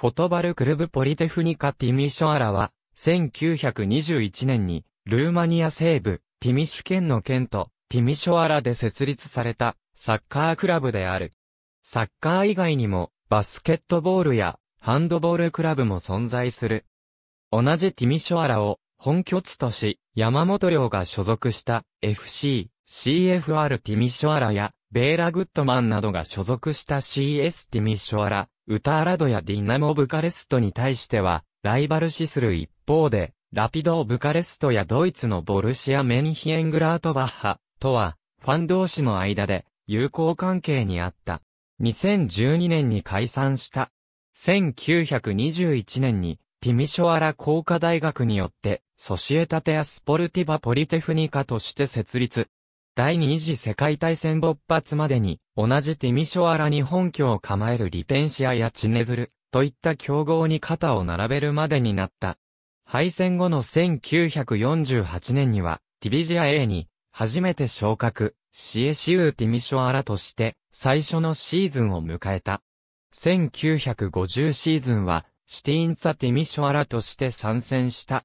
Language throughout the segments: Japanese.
フォトバルクルブポリテフニカ・ティミショアラは、1921年に、ルーマニア西部、ティミシュ県の県と、ティミショアラで設立された、サッカークラブである。サッカー以外にも、バスケットボールや、ハンドボールクラブも存在する。同じティミショアラを、本拠地とし、山本寮が所属した FC、CFR ティミショアラや、ベーラ・グッドマンなどが所属した CS ティミショアラ、ウターラドやディナモ・ブカレストに対しては、ライバル視する一方で、ラピド・ブカレストやドイツのボルシア・メンヒエングラートバッハとは、ファン同士の間で友好関係にあった。2012年に解散した。1921年に、ティミショアラ工科大学によって、ソシエタテアスポルティバポリテフニカとして設立。第二次世界大戦勃発までに、同じティミショアラに本拠を構えるリペンシアやチネズル、といった競合に肩を並べるまでになった。敗戦後の1948年には、ティビジア A に、初めて昇格、シエシウーティミショアラとして、最初のシーズンを迎えた。1950シーズンは、シティンツァ・ティミショアラとして参戦した。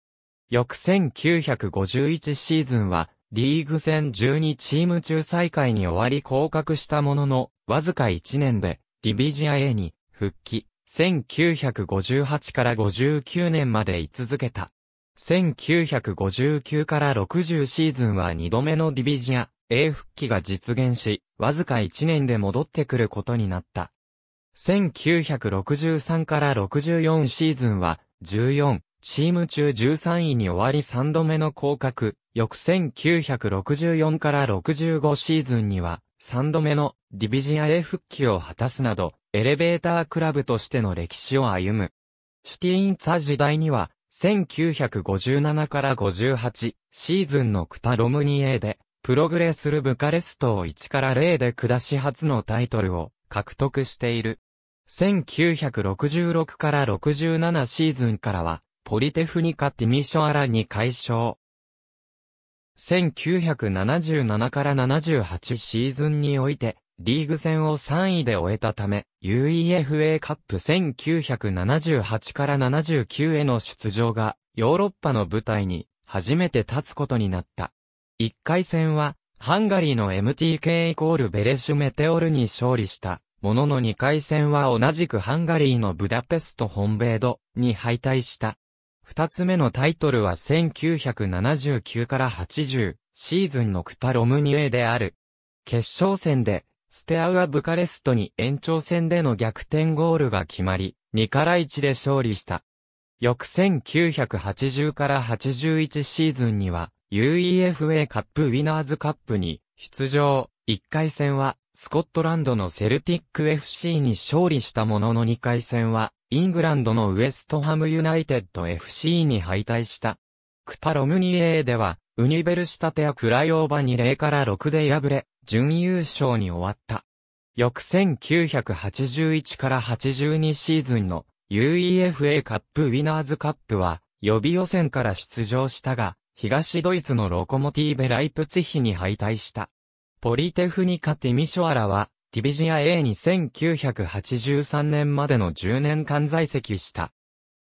翌1951シーズンは、リーグ戦12チーム中最下位に終わり降格したものの、わずか1年で、ディビジア A に復帰、1958から59年まで居続けた。1959から60シーズンは2度目のディビジア A 復帰が実現し、わずか1年で戻ってくることになった。1963から64シーズンは14チーム中13位に終わり3度目の降格、翌1964から65シーズンには、3度目のディビジア A 復帰を果たすなど、エレベータークラブとしての歴史を歩む。シティインツァ時代には、1957から58シーズンのクタロムニエで、プログレスルブカレストを1から0で下し初のタイトルを獲得している。1966から67シーズンからは、ポリテフニカ・ティミショアラに解消。1977から78シーズンにおいて、リーグ戦を3位で終えたため、UEFA カップ1978から79への出場が、ヨーロッパの舞台に初めて立つことになった。1回戦は、ハンガリーの MTK イコールベレシュメテオルに勝利した。ものの2回戦は同じくハンガリーのブダペスト本米ドに敗退した。二つ目のタイトルは1979から80シーズンのクタロムニエである。決勝戦で、ステアウア・ブカレストに延長戦での逆転ゴールが決まり、2から1で勝利した。翌1980から81シーズンには、UEFA カップウィナーズカップに出場。1回戦は、スコットランドのセルティック FC に勝利したものの2回戦は、イングランドのウエストハムユナイテッド FC に敗退した。クタロムニエーでは、ウニベルシタテやクライオーバに0から6で敗れ、準優勝に終わった。翌1981から82シーズンの UEFA カップウィナーズカップは、予備予選から出場したが、東ドイツのロコモティーベライプツヒに敗退した。ポリテフニカ・ティミショアラは、ディビジア A に1983年までの10年間在籍した。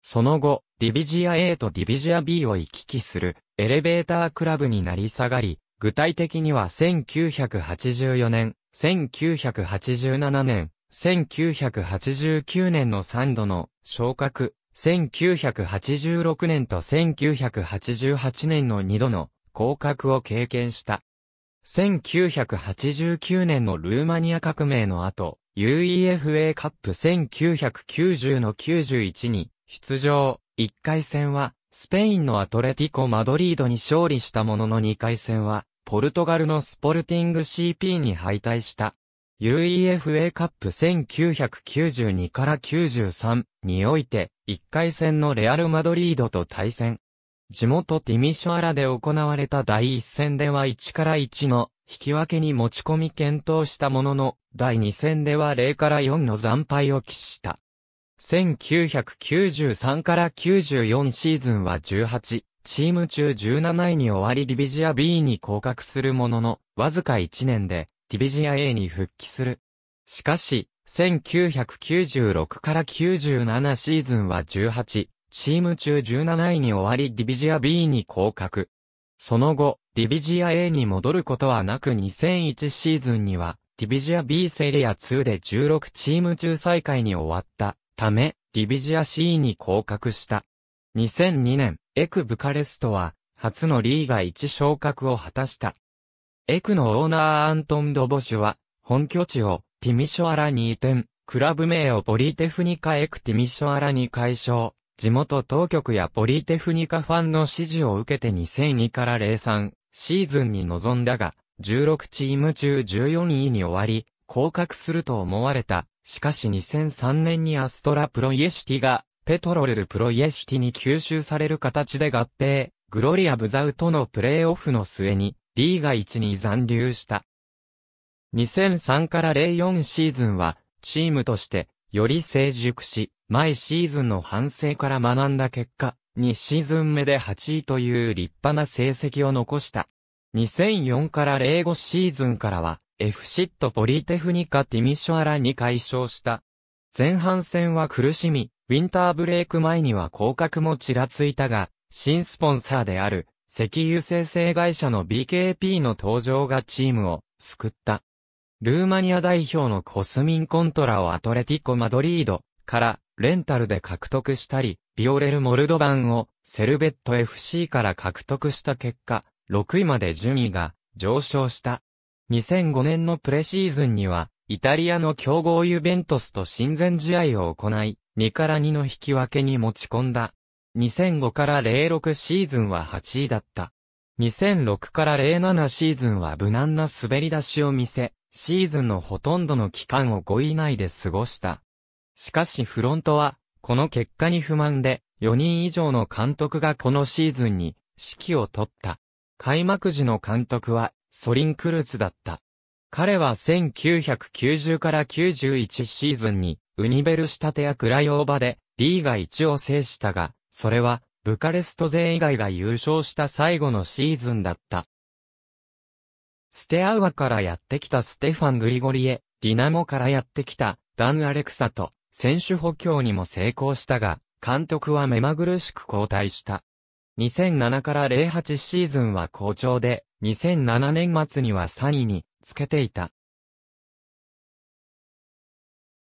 その後、ディビジア A とディビジア B を行き来するエレベータークラブになり下がり、具体的には1984年、1987年、1989年の3度の昇格、1986年と1988年の2度の降格を経験した。1989年のルーマニア革命の後、UEFA カップ1990の91に出場。1回戦は、スペインのアトレティコ・マドリードに勝利したものの2回戦は、ポルトガルのスポルティング CP に敗退した。UEFA カップ1992から93において、1回戦のレアル・マドリードと対戦。地元ティミショアラで行われた第一戦では1から1の引き分けに持ち込み検討したものの、第2戦では0から4の惨敗を喫した。1993から94シーズンは18、チーム中17位に終わりディビジア B に降格するものの、わずか1年で、ディビジア A に復帰する。しかし、1996から97シーズンは18、チーム中17位に終わりディビジア B に降格。その後、ディビジア A に戻ることはなく2001シーズンには、ディビジア B セリア2で16チーム中最下位に終わったため、ディビジア C に降格した。2002年、エクブカレストは、初のリーガ1昇格を果たした。エクのオーナーアントン・ドボシュは、本拠地をティミショアラに移転、クラブ名をボリテフニカ・エクティミショアラに解消。地元当局やポリテフニカファンの支持を受けて2002から03シーズンに臨んだが、16チーム中14位に終わり、降格すると思われた。しかし2003年にアストラプロイエシティが、ペトロレルプロイエシティに吸収される形で合併、グロリアブザウとのプレーオフの末に、リーガ1に残留した。2003から04シーズンは、チームとして、より成熟し、前シーズンの反省から学んだ結果、2シーズン目で8位という立派な成績を残した。2004から05シーズンからは、f ットポリテフニカティミショアラに解消した。前半戦は苦しみ、ウィンターブレイク前には降格もちらついたが、新スポンサーである、石油生成会社の BKP の登場がチームを救った。ルーマニア代表のコスミン・コントラをアトレティコ・マドリードからレンタルで獲得したり、ビオレル・モルドバンをセルベット FC から獲得した結果、6位まで順位が上昇した。2005年のプレシーズンには、イタリアの強豪ユベントスと親善試合を行い、2から2の引き分けに持ち込んだ。2005から06シーズンは8位だった。2006から07シーズンは無難な滑り出しを見せ、シーズンのほとんどの期間を5位以内で過ごした。しかしフロントは、この結果に不満で、4人以上の監督がこのシーズンに指揮を取った。開幕時の監督は、ソリン・クルーツだった。彼は1990から91シーズンに、ウニベル仕立てやクライオーバで、リーガ1を制したが、それは、ブカレスト勢以外が優勝した最後のシーズンだった。ステアウアからやってきたステファン・グリゴリエ、ディナモからやってきたダン・アレクサと選手補強にも成功したが、監督は目まぐるしく交代した。2007から08シーズンは好調で、2007年末には3位につけていた。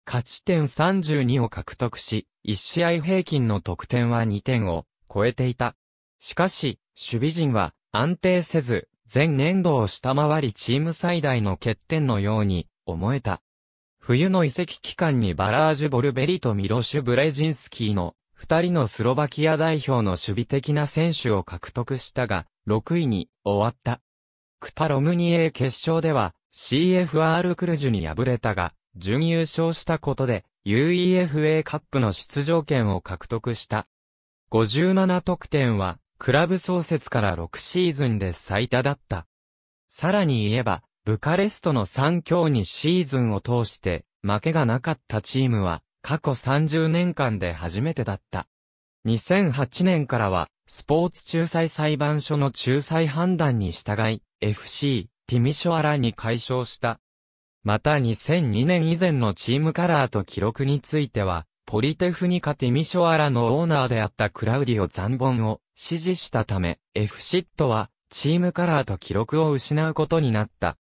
勝ち点32を獲得し、1試合平均の得点は2点を超えていた。しかし、守備陣は安定せず、前年度を下回りチーム最大の欠点のように思えた。冬の移籍期間にバラージュ・ボルベリとミロシュ・ブレジンスキーの二人のスロバキア代表の守備的な選手を獲得したが、6位に終わった。クタ・ロムニエ決勝では CFR クルジュに敗れたが、準優勝したことで UEFA カップの出場権を獲得した。57得点はクラブ創設から6シーズンで最多だった。さらに言えば、ブカレストの3強にシーズンを通して負けがなかったチームは過去30年間で初めてだった。2008年からはスポーツ仲裁裁判所の仲裁判断に従い FC ティミショアラに解消した。また2002年以前のチームカラーと記録についてはポリテフニカ・ティミショアラのオーナーであったクラウディオ・ザンボンを支持したため、F シットは、チームカラーと記録を失うことになった。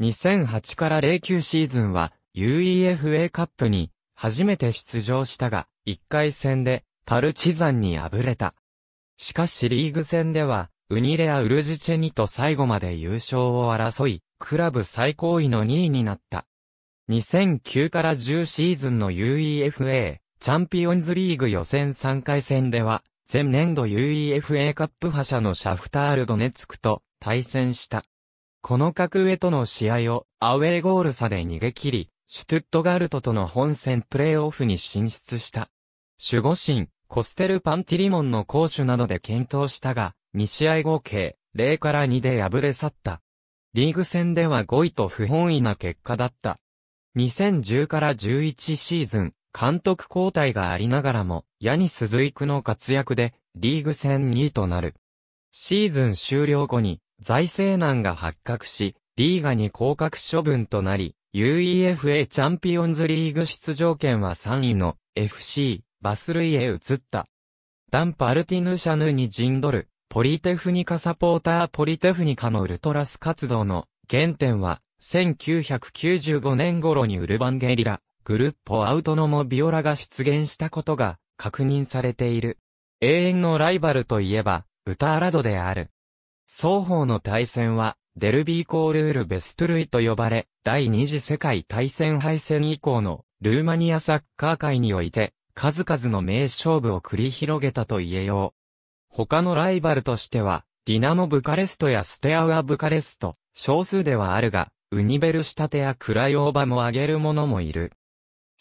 2008から09シーズンは、UEFA カップに、初めて出場したが、1回戦で、パルチザンに敗れた。しかしリーグ戦では、ウニレア・ウルジチェニと最後まで優勝を争い、クラブ最高位の2位になった。2009から10シーズンの UEFA チャンピオンズリーグ予選3回戦では、前年度 UEFA カップ覇者のシャフタール・ドネツクと対戦した。この格上との試合をアウェーゴール差で逃げ切り、シュトゥットガルトとの本戦プレーオフに進出した。守護神、コステル・パンティリモンの攻守などで検討したが、2試合合計、0から2で敗れ去った。リーグ戦では5位と不本意な結果だった。2010から11シーズン、監督交代がありながらも、ヤニス・ズイクの活躍で、リーグ戦2位となる。シーズン終了後に、財政難が発覚し、リーガに降格処分となり、UEFA チャンピオンズリーグ出場権は3位の FC バスルイへ移った。ダンパルティヌシャヌに陣取る、ポリテフニカサポーターポリテフニカのウルトラス活動の原点は、1995年頃にウルバンゲリラ、グルッポアウトノモビオラが出現したことが確認されている。永遠のライバルといえば、ウタアラドである。双方の対戦は、デルビーコールールベストルイと呼ばれ、第二次世界大戦敗戦以降のルーマニアサッカー界において、数々の名勝負を繰り広げたと言えよう。他のライバルとしては、ディナモ・ブカレストやステアウア・ブカレスト、少数ではあるが、ウニベルシタテやクライオーバも挙げる者もいる。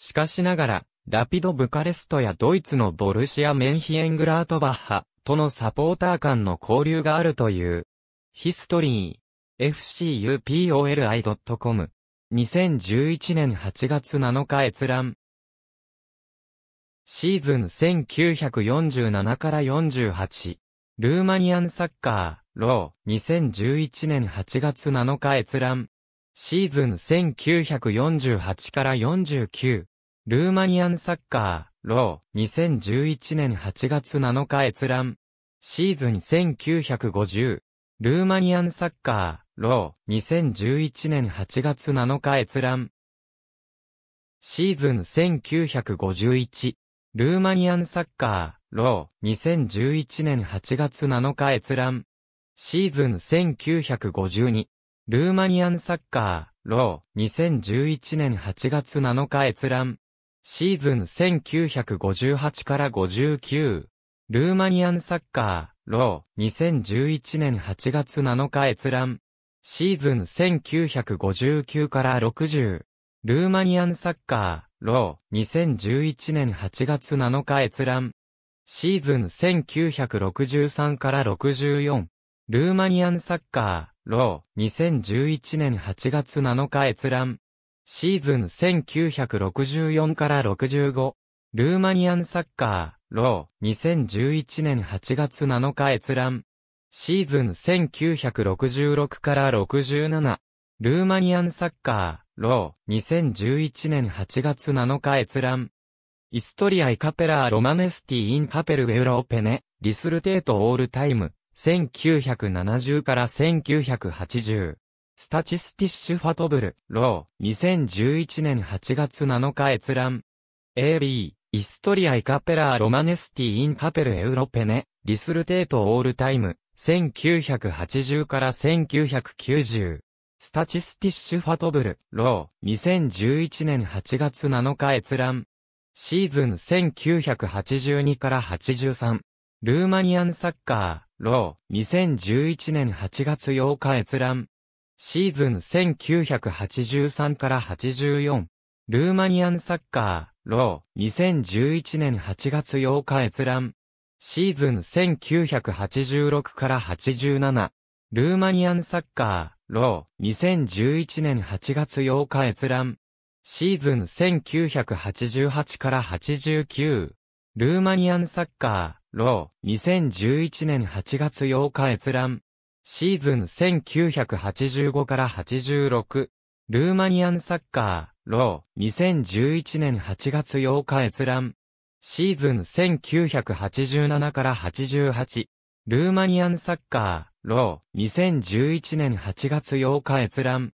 しかしながら、ラピド・ブカレストやドイツのボルシア・メンヒエングラートバッハとのサポーター間の交流があるという。ヒストリー fcupoli.com 2011年8月7日閲覧シーズン1947から48ルーマニアンサッカーロー2011年8月7日閲覧シーズン1948から49、ルーマニアンサッカー、ロー、2011年8月7日閲覧。シーズン1950、ルーマニアンサッカー、ロー、2011年8月7日閲覧。シーズン1951、ルーマニアンサッカー、ロー、2011年8月7日閲覧。シーズン1952、ルーマニアンサッカー、ロー、2011年8月7日閲覧。シーズン1958から59。ルーマニアンサッカー、ロー、2011年8月7日閲覧。シーズン1959から60。ルーマニアンサッカー、ロー、2011年8月7日閲覧。シーズン1963から64。ルーマニアンサッカー、ロー、2011年8月7日閲覧。シーズン1964から65。ルーマニアンサッカー、ロー、2011年8月7日閲覧。シーズン1966から67。ルーマニアンサッカー、ロー、2011年8月7日閲覧。イストリアイカペラーロマネスティインカペルウェウローペネ、リスルテートオールタイム。1970から1980。スタチスティッシュファトブル、ロー、2011年8月7日閲覧。AB、イストリアイカペラーロマネスティインカペルエウロペネ、リスルテートオールタイム、1980から1990。スタチスティッシュファトブル、ロー、2011年8月7日閲覧。シーズン1982から83。ルーマニアンサッカー。ロー、2011年8月8日閲覧。シーズン1983から84。ルーマニアンサッカー、ロー、2011年8月8日閲覧。シーズン1986から87。ルーマニアンサッカー、ロー、2011年8月8日閲覧。シーズン1988から89。ルーマニアンサッカー、ロー、2011年8月8日閲覧。シーズン1985から86。ルーマニアンサッカー、ロー、2011年8月8日閲覧。シーズン1987から88。ルーマニアンサッカー、ロー、2011年8月8日閲覧。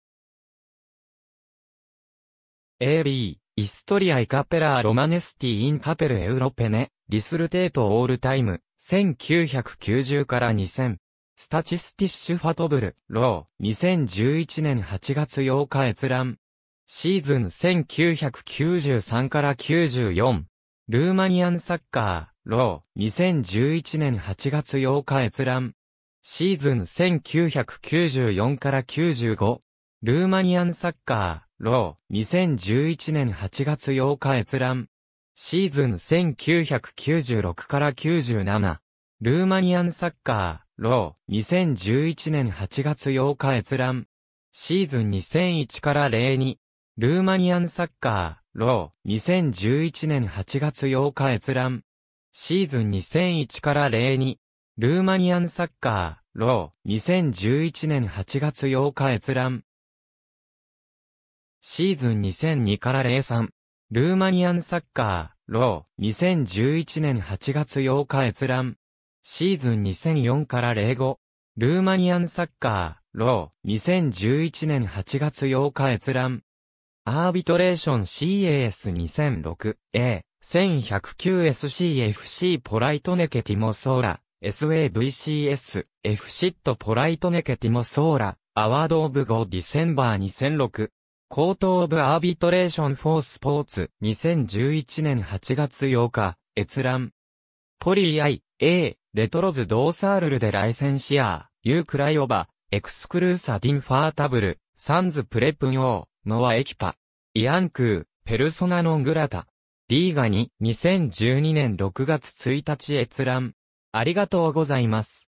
AB イストリアイカペラーロマネスティインカペルエウロペネ、リスルテートオールタイム、1990から2000。スタチスティッシュファトブル、ロー、2011年8月8日閲覧。シーズン1993から94。ルーマニアンサッカー、ロー、2011年8月8日閲覧。シーズン1994から95。ルーマニアンサッカー、ロー、2011年8月8日閲覧。シーズン1996から97。ルーマニアンサッカー、ロー、2011年8月8日閲覧。シーズン2001から02。ルーマニアンサッカー、ロー、2011年8月8日閲覧。シーズン2001から02。ルーマニアンサッカー、ロー、2011年8月8日閲覧。シーズン2002から03。ルーマニアンサッカー、ロー、2011年8月8日閲覧。シーズン2004から05。ルーマニアンサッカー、ロー、2011年8月8日閲覧。アービトレーション CAS2006A、1109SCFC ポライトネケティモソーラ、SAVCS、F シットポライトネケティモソーラ、アワードオブゴディセンバー2006。コートオブアービトレーションフォースポーツ2011年8月8日、閲覧。ポリーアイ、A、レトロズドーサールルでライセンシアー、ユークライオバ、エクスクルーサディンファータブル、サンズプレプンオー、ノアエキパ、イアンクー、ペルソナノングラタ。リーガに2012年6月1日閲覧。ありがとうございます。